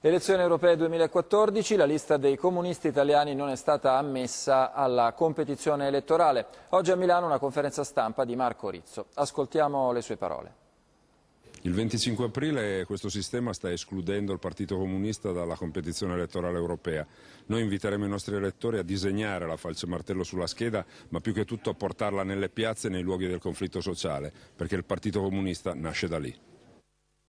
Elezioni europee 2014, la lista dei comunisti italiani non è stata ammessa alla competizione elettorale. Oggi a Milano una conferenza stampa di Marco Rizzo. Ascoltiamo le sue parole. Il 25 aprile questo sistema sta escludendo il Partito Comunista dalla competizione elettorale europea. Noi inviteremo i nostri elettori a disegnare la falce martello sulla scheda, ma più che tutto a portarla nelle piazze e nei luoghi del conflitto sociale, perché il Partito Comunista nasce da lì.